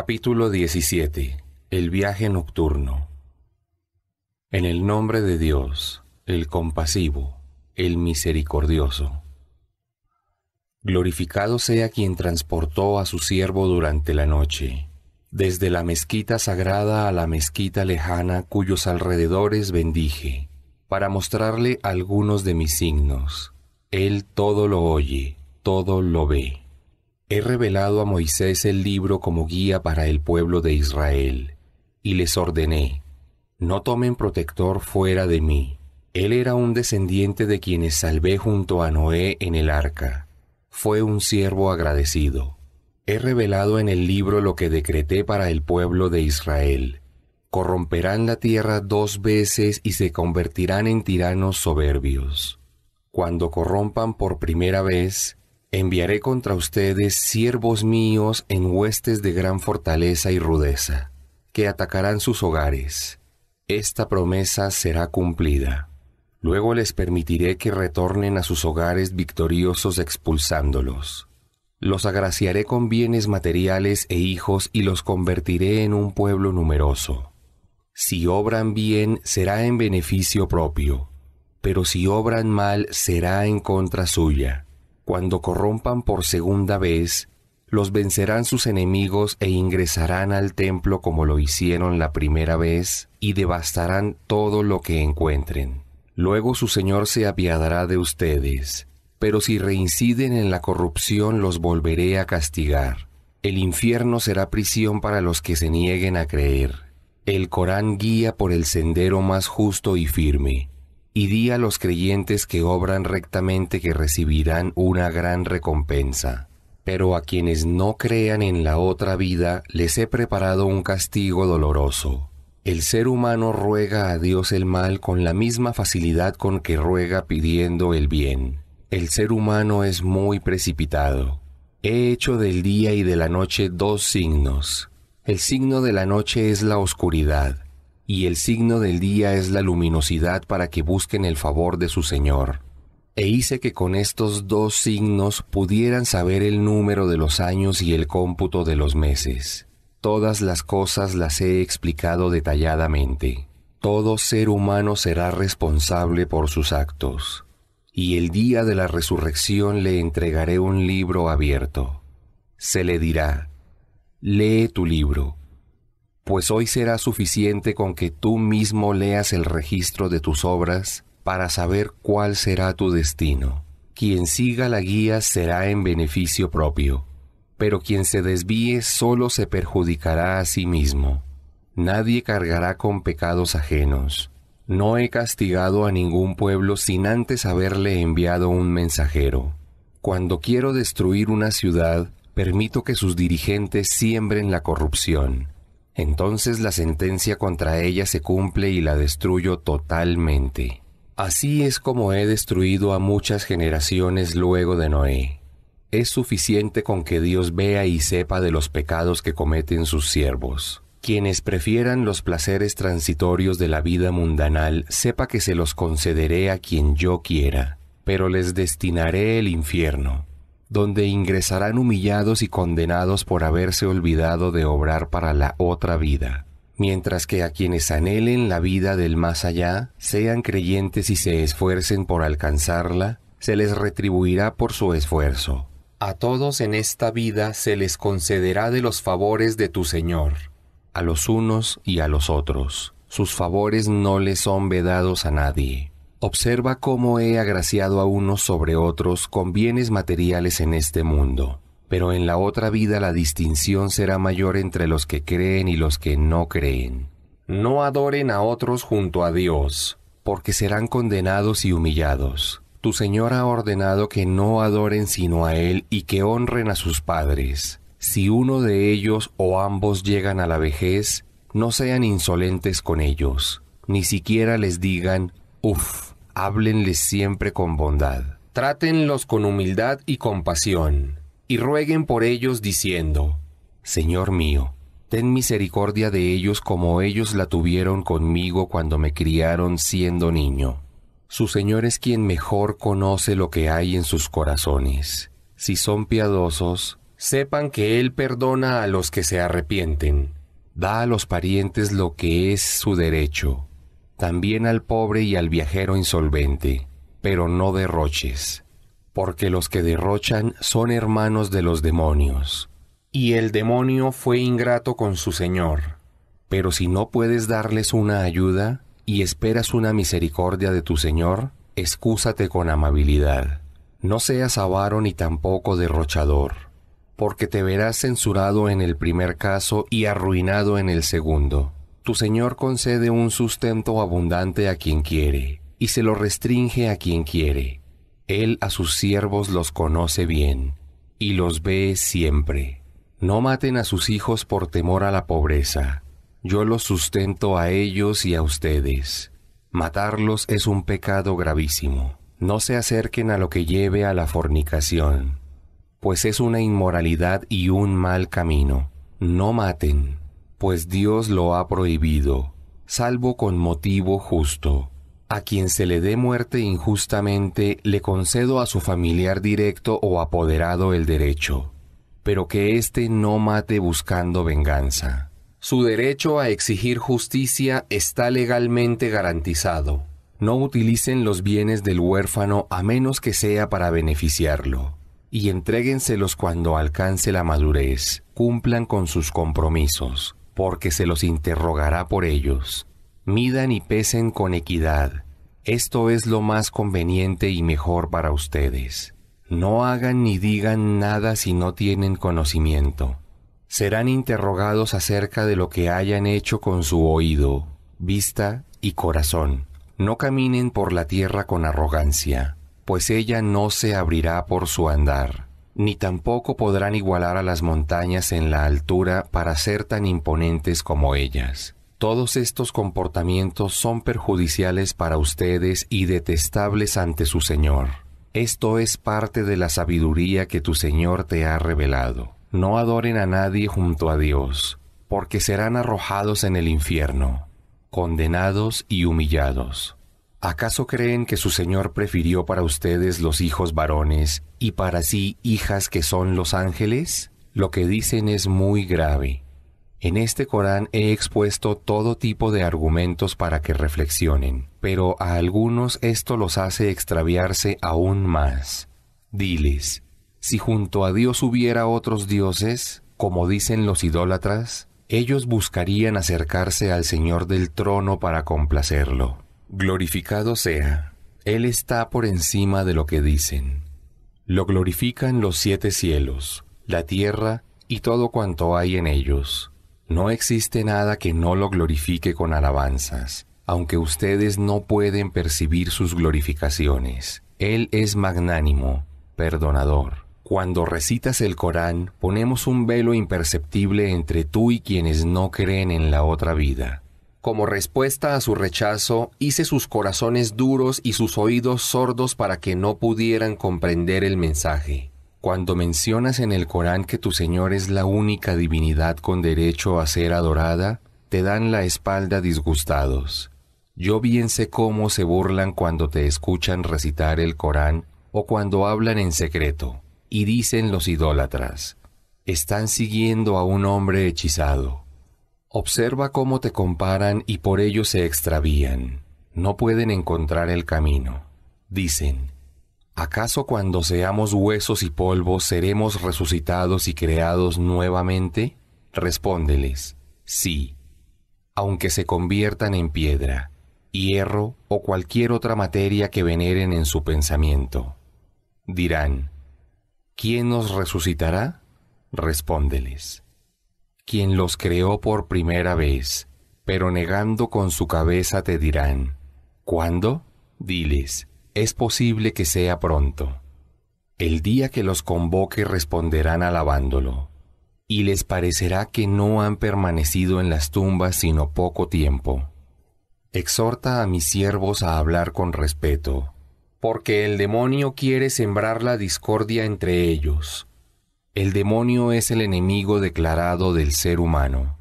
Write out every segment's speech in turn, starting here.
Capítulo 17. El viaje nocturno. En el nombre de Dios, el compasivo, el misericordioso. Glorificado sea quien transportó a su siervo durante la noche, desde la mezquita sagrada a la mezquita lejana cuyos alrededores bendije, para mostrarle algunos de mis signos. Él todo lo oye, todo lo ve. He revelado a Moisés el libro como guía para el pueblo de Israel, y les ordené, no tomen protector fuera de mí. Él era un descendiente de quienes salvé junto a Noé en el arca. Fue un siervo agradecido. He revelado en el libro lo que decreté para el pueblo de Israel. Corromperán la tierra dos veces y se convertirán en tiranos soberbios. Cuando corrompan por primera vez, Enviaré contra ustedes siervos míos en huestes de gran fortaleza y rudeza, que atacarán sus hogares. Esta promesa será cumplida. Luego les permitiré que retornen a sus hogares victoriosos expulsándolos. Los agraciaré con bienes materiales e hijos y los convertiré en un pueblo numeroso. Si obran bien, será en beneficio propio, pero si obran mal, será en contra suya cuando corrompan por segunda vez, los vencerán sus enemigos e ingresarán al templo como lo hicieron la primera vez, y devastarán todo lo que encuentren. Luego su Señor se apiadará de ustedes, pero si reinciden en la corrupción los volveré a castigar. El infierno será prisión para los que se nieguen a creer. El Corán guía por el sendero más justo y firme y di a los creyentes que obran rectamente que recibirán una gran recompensa. Pero a quienes no crean en la otra vida les he preparado un castigo doloroso. El ser humano ruega a Dios el mal con la misma facilidad con que ruega pidiendo el bien. El ser humano es muy precipitado. He hecho del día y de la noche dos signos. El signo de la noche es la oscuridad y el signo del día es la luminosidad para que busquen el favor de su Señor. E hice que con estos dos signos pudieran saber el número de los años y el cómputo de los meses. Todas las cosas las he explicado detalladamente. Todo ser humano será responsable por sus actos. Y el día de la resurrección le entregaré un libro abierto. Se le dirá, lee tu libro pues hoy será suficiente con que tú mismo leas el registro de tus obras para saber cuál será tu destino. Quien siga la guía será en beneficio propio, pero quien se desvíe solo se perjudicará a sí mismo. Nadie cargará con pecados ajenos. No he castigado a ningún pueblo sin antes haberle enviado un mensajero. Cuando quiero destruir una ciudad, permito que sus dirigentes siembren la corrupción entonces la sentencia contra ella se cumple y la destruyo totalmente. Así es como he destruido a muchas generaciones luego de Noé. Es suficiente con que Dios vea y sepa de los pecados que cometen sus siervos. Quienes prefieran los placeres transitorios de la vida mundanal, sepa que se los concederé a quien yo quiera, pero les destinaré el infierno donde ingresarán humillados y condenados por haberse olvidado de obrar para la otra vida, mientras que a quienes anhelen la vida del más allá, sean creyentes y se esfuercen por alcanzarla, se les retribuirá por su esfuerzo. A todos en esta vida se les concederá de los favores de tu Señor, a los unos y a los otros. Sus favores no les son vedados a nadie. Observa cómo he agraciado a unos sobre otros con bienes materiales en este mundo, pero en la otra vida la distinción será mayor entre los que creen y los que no creen. No adoren a otros junto a Dios, porque serán condenados y humillados. Tu Señor ha ordenado que no adoren sino a Él y que honren a sus padres. Si uno de ellos o ambos llegan a la vejez, no sean insolentes con ellos, ni siquiera les digan, uff háblenles siempre con bondad. Trátenlos con humildad y compasión, y rueguen por ellos diciendo, Señor mío, ten misericordia de ellos como ellos la tuvieron conmigo cuando me criaron siendo niño. Su Señor es quien mejor conoce lo que hay en sus corazones. Si son piadosos, sepan que Él perdona a los que se arrepienten. Da a los parientes lo que es su derecho también al pobre y al viajero insolvente, pero no derroches, porque los que derrochan son hermanos de los demonios. Y el demonio fue ingrato con su Señor. Pero si no puedes darles una ayuda y esperas una misericordia de tu Señor, excúsate con amabilidad. No seas avaro ni tampoco derrochador, porque te verás censurado en el primer caso y arruinado en el segundo. Tu Señor concede un sustento abundante a quien quiere, y se lo restringe a quien quiere. Él a sus siervos los conoce bien, y los ve siempre. No maten a sus hijos por temor a la pobreza. Yo los sustento a ellos y a ustedes. Matarlos es un pecado gravísimo. No se acerquen a lo que lleve a la fornicación, pues es una inmoralidad y un mal camino. No maten pues Dios lo ha prohibido, salvo con motivo justo. A quien se le dé muerte injustamente, le concedo a su familiar directo o apoderado el derecho, pero que éste no mate buscando venganza. Su derecho a exigir justicia está legalmente garantizado. No utilicen los bienes del huérfano a menos que sea para beneficiarlo, y entréguenselos cuando alcance la madurez, cumplan con sus compromisos porque se los interrogará por ellos. Midan y pesen con equidad. Esto es lo más conveniente y mejor para ustedes. No hagan ni digan nada si no tienen conocimiento. Serán interrogados acerca de lo que hayan hecho con su oído, vista y corazón. No caminen por la tierra con arrogancia, pues ella no se abrirá por su andar ni tampoco podrán igualar a las montañas en la altura para ser tan imponentes como ellas. Todos estos comportamientos son perjudiciales para ustedes y detestables ante su Señor. Esto es parte de la sabiduría que tu Señor te ha revelado. No adoren a nadie junto a Dios, porque serán arrojados en el infierno, condenados y humillados. ¿Acaso creen que su Señor prefirió para ustedes los hijos varones y para sí hijas que son los ángeles? Lo que dicen es muy grave. En este Corán he expuesto todo tipo de argumentos para que reflexionen, pero a algunos esto los hace extraviarse aún más. Diles, si junto a Dios hubiera otros dioses, como dicen los idólatras, ellos buscarían acercarse al Señor del trono para complacerlo glorificado sea. Él está por encima de lo que dicen. Lo glorifican los siete cielos, la tierra y todo cuanto hay en ellos. No existe nada que no lo glorifique con alabanzas, aunque ustedes no pueden percibir sus glorificaciones. Él es magnánimo, perdonador. Cuando recitas el Corán, ponemos un velo imperceptible entre tú y quienes no creen en la otra vida. Como respuesta a su rechazo, hice sus corazones duros y sus oídos sordos para que no pudieran comprender el mensaje. Cuando mencionas en el Corán que tu Señor es la única divinidad con derecho a ser adorada, te dan la espalda disgustados. Yo bien sé cómo se burlan cuando te escuchan recitar el Corán o cuando hablan en secreto, y dicen los idólatras, están siguiendo a un hombre hechizado. Observa cómo te comparan y por ello se extravían. No pueden encontrar el camino. Dicen, ¿acaso cuando seamos huesos y polvo seremos resucitados y creados nuevamente? Respóndeles, sí, aunque se conviertan en piedra, hierro o cualquier otra materia que veneren en su pensamiento. Dirán, ¿quién nos resucitará? Respóndeles quien los creó por primera vez, pero negando con su cabeza te dirán, ¿cuándo? Diles, es posible que sea pronto. El día que los convoque responderán alabándolo, y les parecerá que no han permanecido en las tumbas sino poco tiempo. Exhorta a mis siervos a hablar con respeto, porque el demonio quiere sembrar la discordia entre ellos el demonio es el enemigo declarado del ser humano.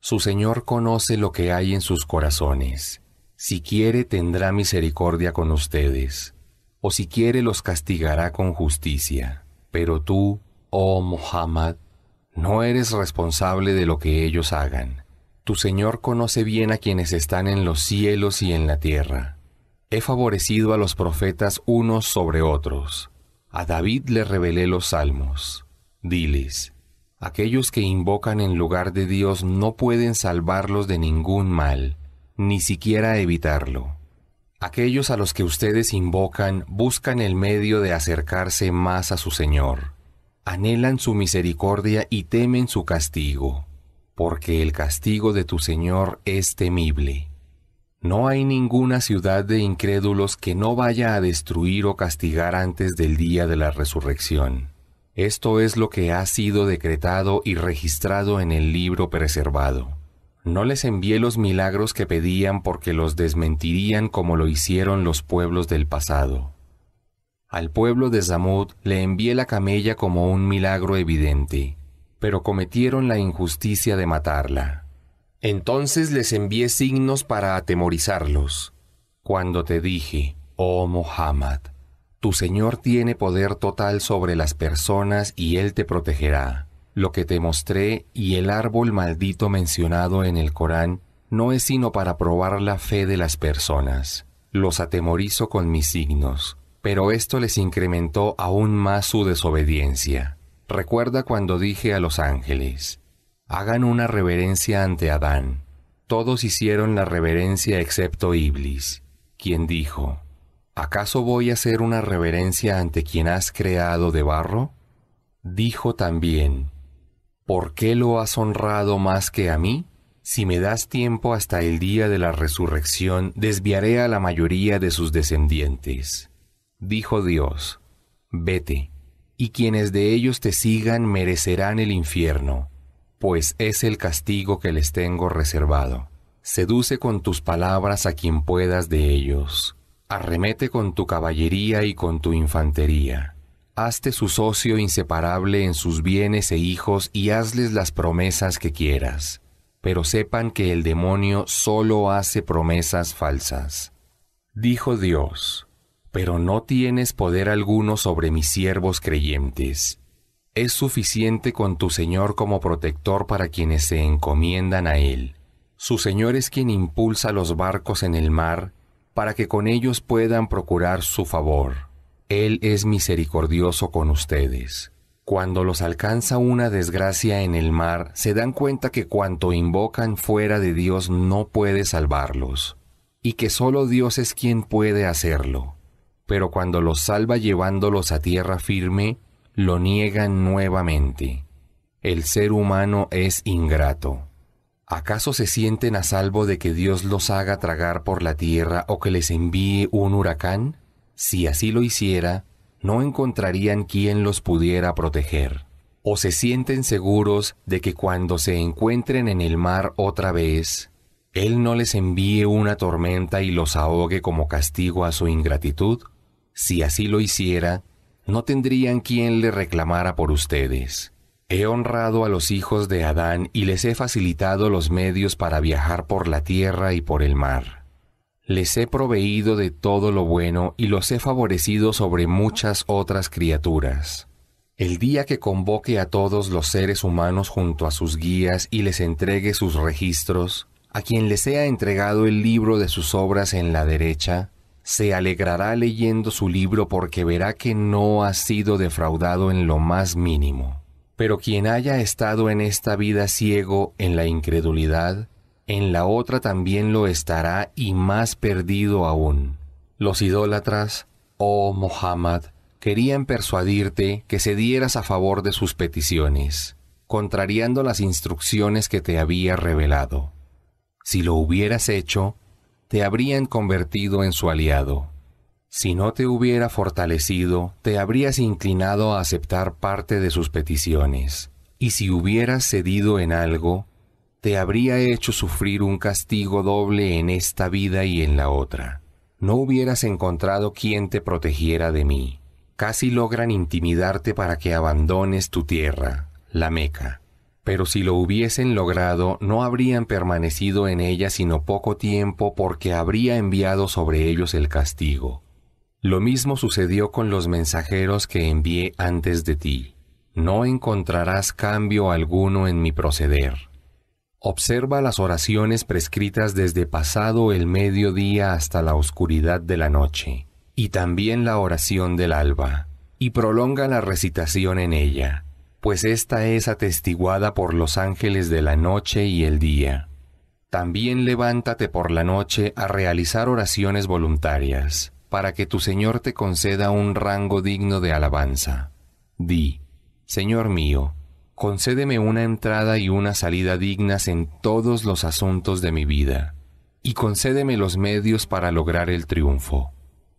Su Señor conoce lo que hay en sus corazones. Si quiere tendrá misericordia con ustedes, o si quiere los castigará con justicia. Pero tú, oh Muhammad, no eres responsable de lo que ellos hagan. Tu Señor conoce bien a quienes están en los cielos y en la tierra. He favorecido a los profetas unos sobre otros. A David le revelé los salmos. Diles, aquellos que invocan en lugar de Dios no pueden salvarlos de ningún mal, ni siquiera evitarlo. Aquellos a los que ustedes invocan buscan el medio de acercarse más a su Señor. Anhelan su misericordia y temen su castigo, porque el castigo de tu Señor es temible. No hay ninguna ciudad de incrédulos que no vaya a destruir o castigar antes del día de la resurrección. Esto es lo que ha sido decretado y registrado en el libro preservado. No les envié los milagros que pedían porque los desmentirían como lo hicieron los pueblos del pasado. Al pueblo de Zamud le envié la camella como un milagro evidente, pero cometieron la injusticia de matarla. Entonces les envié signos para atemorizarlos. Cuando te dije, oh Muhammad... Tu Señor tiene poder total sobre las personas y Él te protegerá. Lo que te mostré y el árbol maldito mencionado en el Corán no es sino para probar la fe de las personas. Los atemorizo con mis signos, pero esto les incrementó aún más su desobediencia. Recuerda cuando dije a los ángeles, hagan una reverencia ante Adán. Todos hicieron la reverencia excepto Iblis, quien dijo, ¿Acaso voy a hacer una reverencia ante quien has creado de barro? Dijo también, ¿por qué lo has honrado más que a mí? Si me das tiempo hasta el día de la resurrección, desviaré a la mayoría de sus descendientes. Dijo Dios, vete, y quienes de ellos te sigan merecerán el infierno, pues es el castigo que les tengo reservado. Seduce con tus palabras a quien puedas de ellos. Arremete con tu caballería y con tu infantería. Hazte su socio inseparable en sus bienes e hijos y hazles las promesas que quieras. Pero sepan que el demonio solo hace promesas falsas. Dijo Dios, pero no tienes poder alguno sobre mis siervos creyentes. Es suficiente con tu Señor como protector para quienes se encomiendan a Él. Su Señor es quien impulsa los barcos en el mar para que con ellos puedan procurar su favor. Él es misericordioso con ustedes. Cuando los alcanza una desgracia en el mar, se dan cuenta que cuanto invocan fuera de Dios no puede salvarlos, y que solo Dios es quien puede hacerlo. Pero cuando los salva llevándolos a tierra firme, lo niegan nuevamente. El ser humano es ingrato. ¿Acaso se sienten a salvo de que Dios los haga tragar por la tierra o que les envíe un huracán? Si así lo hiciera, no encontrarían quien los pudiera proteger. ¿O se sienten seguros de que cuando se encuentren en el mar otra vez, Él no les envíe una tormenta y los ahogue como castigo a su ingratitud? Si así lo hiciera, no tendrían quien le reclamara por ustedes. He honrado a los hijos de Adán y les he facilitado los medios para viajar por la tierra y por el mar. Les he proveído de todo lo bueno y los he favorecido sobre muchas otras criaturas. El día que convoque a todos los seres humanos junto a sus guías y les entregue sus registros, a quien les sea entregado el libro de sus obras en la derecha, se alegrará leyendo su libro porque verá que no ha sido defraudado en lo más mínimo. Pero quien haya estado en esta vida ciego en la incredulidad, en la otra también lo estará y más perdido aún. Los idólatras, oh Mohammed, querían persuadirte que cedieras a favor de sus peticiones, contrariando las instrucciones que te había revelado. Si lo hubieras hecho, te habrían convertido en su aliado. Si no te hubiera fortalecido, te habrías inclinado a aceptar parte de sus peticiones, y si hubieras cedido en algo, te habría hecho sufrir un castigo doble en esta vida y en la otra. No hubieras encontrado quien te protegiera de mí. Casi logran intimidarte para que abandones tu tierra, la Meca. Pero si lo hubiesen logrado, no habrían permanecido en ella sino poco tiempo porque habría enviado sobre ellos el castigo. Lo mismo sucedió con los mensajeros que envié antes de ti. No encontrarás cambio alguno en mi proceder. Observa las oraciones prescritas desde pasado el mediodía hasta la oscuridad de la noche, y también la oración del alba, y prolonga la recitación en ella, pues ésta es atestiguada por los ángeles de la noche y el día. También levántate por la noche a realizar oraciones voluntarias para que tu Señor te conceda un rango digno de alabanza. Di, Señor mío, concédeme una entrada y una salida dignas en todos los asuntos de mi vida, y concédeme los medios para lograr el triunfo.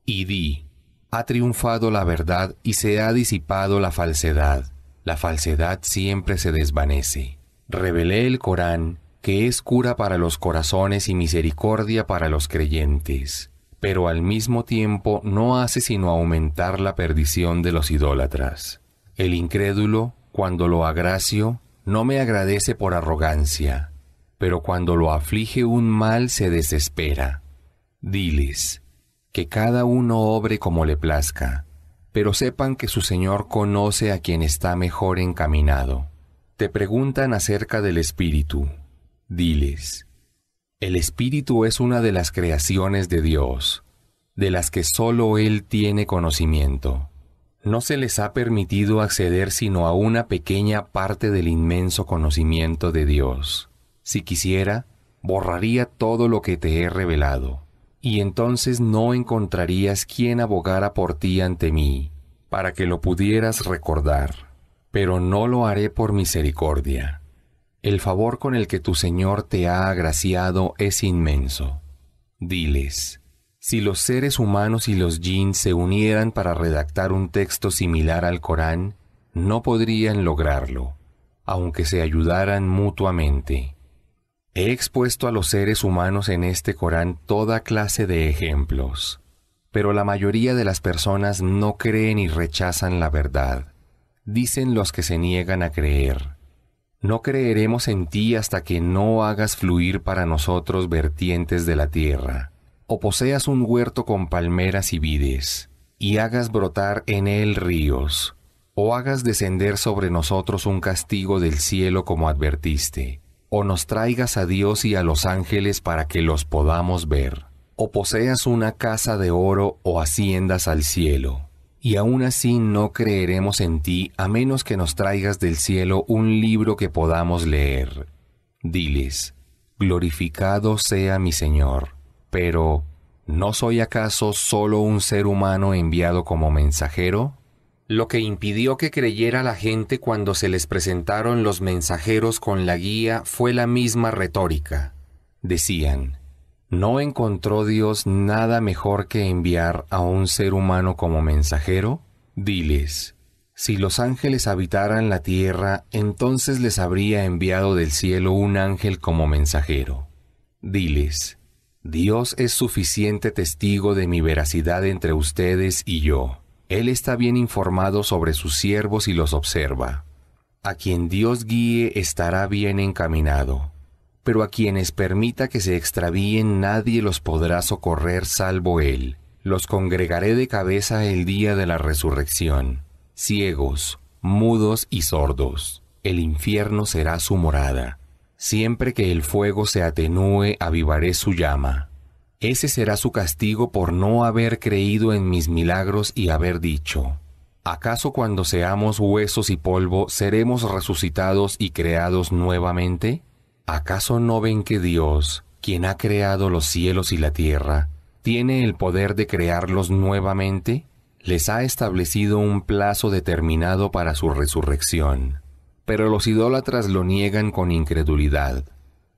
Y di, ha triunfado la verdad y se ha disipado la falsedad. La falsedad siempre se desvanece. Revelé el Corán, que es cura para los corazones y misericordia para los creyentes pero al mismo tiempo no hace sino aumentar la perdición de los idólatras. El incrédulo, cuando lo agracio, no me agradece por arrogancia, pero cuando lo aflige un mal se desespera. Diles, que cada uno obre como le plazca, pero sepan que su Señor conoce a quien está mejor encaminado. Te preguntan acerca del Espíritu. Diles, el espíritu es una de las creaciones de Dios, de las que sólo Él tiene conocimiento. No se les ha permitido acceder sino a una pequeña parte del inmenso conocimiento de Dios. Si quisiera, borraría todo lo que te he revelado, y entonces no encontrarías quien abogara por ti ante mí, para que lo pudieras recordar. Pero no lo haré por misericordia el favor con el que tu Señor te ha agraciado es inmenso. Diles, si los seres humanos y los jinn se unieran para redactar un texto similar al Corán, no podrían lograrlo, aunque se ayudaran mutuamente. He expuesto a los seres humanos en este Corán toda clase de ejemplos, pero la mayoría de las personas no creen y rechazan la verdad, dicen los que se niegan a creer. No creeremos en ti hasta que no hagas fluir para nosotros vertientes de la tierra, o poseas un huerto con palmeras y vides, y hagas brotar en él ríos, o hagas descender sobre nosotros un castigo del cielo como advertiste, o nos traigas a Dios y a los ángeles para que los podamos ver, o poseas una casa de oro o haciendas al cielo y aún así no creeremos en ti a menos que nos traigas del cielo un libro que podamos leer. Diles, glorificado sea mi Señor, pero ¿no soy acaso solo un ser humano enviado como mensajero? Lo que impidió que creyera la gente cuando se les presentaron los mensajeros con la guía fue la misma retórica. Decían, ¿No encontró Dios nada mejor que enviar a un ser humano como mensajero? Diles, si los ángeles habitaran la tierra, entonces les habría enviado del cielo un ángel como mensajero. Diles, Dios es suficiente testigo de mi veracidad entre ustedes y yo. Él está bien informado sobre sus siervos y los observa. A quien Dios guíe estará bien encaminado pero a quienes permita que se extravíen nadie los podrá socorrer salvo él. Los congregaré de cabeza el día de la resurrección, ciegos, mudos y sordos. El infierno será su morada. Siempre que el fuego se atenúe, avivaré su llama. Ese será su castigo por no haber creído en mis milagros y haber dicho, ¿acaso cuando seamos huesos y polvo seremos resucitados y creados nuevamente? ¿Acaso no ven que Dios, quien ha creado los cielos y la tierra, tiene el poder de crearlos nuevamente? Les ha establecido un plazo determinado para su resurrección. Pero los idólatras lo niegan con incredulidad.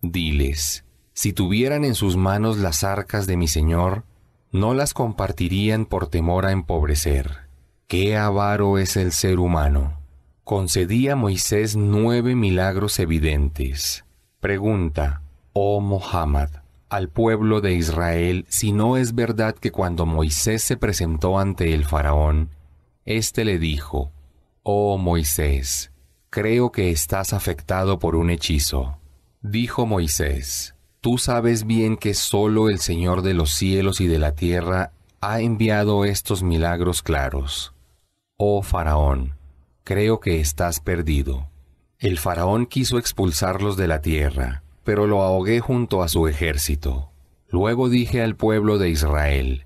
Diles, si tuvieran en sus manos las arcas de mi Señor, no las compartirían por temor a empobrecer. Qué avaro es el ser humano. Concedí a Moisés nueve milagros evidentes Pregunta, oh Mohammed, al pueblo de Israel si no es verdad que cuando Moisés se presentó ante el faraón, éste le dijo, Oh Moisés, creo que estás afectado por un hechizo. Dijo Moisés, Tú sabes bien que sólo el Señor de los cielos y de la tierra ha enviado estos milagros claros. Oh Faraón, creo que estás perdido. El faraón quiso expulsarlos de la tierra, pero lo ahogué junto a su ejército. Luego dije al pueblo de Israel,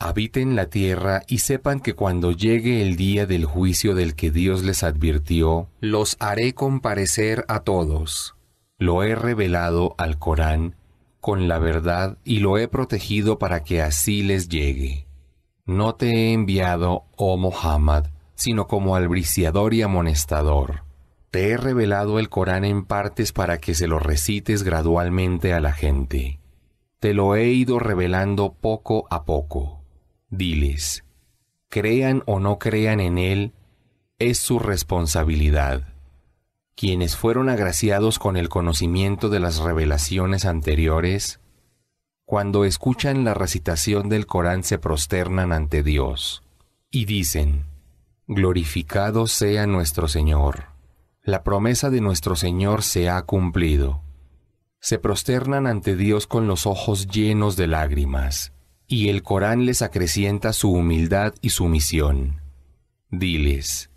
Habiten la tierra y sepan que cuando llegue el día del juicio del que Dios les advirtió, los haré comparecer a todos. Lo he revelado al Corán con la verdad y lo he protegido para que así les llegue. No te he enviado, oh Mohammed, sino como albriciador y amonestador te he revelado el Corán en partes para que se lo recites gradualmente a la gente. Te lo he ido revelando poco a poco. Diles, crean o no crean en él, es su responsabilidad. Quienes fueron agraciados con el conocimiento de las revelaciones anteriores, cuando escuchan la recitación del Corán se prosternan ante Dios y dicen, Glorificado sea nuestro Señor la promesa de nuestro Señor se ha cumplido. Se prosternan ante Dios con los ojos llenos de lágrimas, y el Corán les acrecienta su humildad y sumisión. Diles,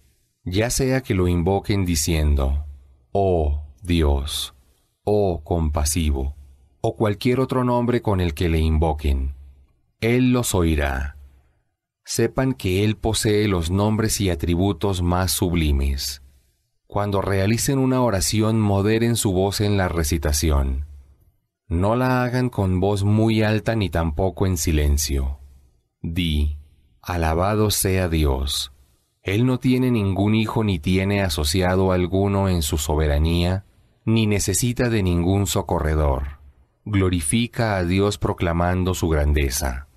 ya sea que lo invoquen diciendo, Oh Dios, oh compasivo, o cualquier otro nombre con el que le invoquen. Él los oirá. Sepan que Él posee los nombres y atributos más sublimes. Cuando realicen una oración, moderen su voz en la recitación. No la hagan con voz muy alta ni tampoco en silencio. Di, alabado sea Dios. Él no tiene ningún hijo ni tiene asociado alguno en su soberanía, ni necesita de ningún socorredor. Glorifica a Dios proclamando su grandeza.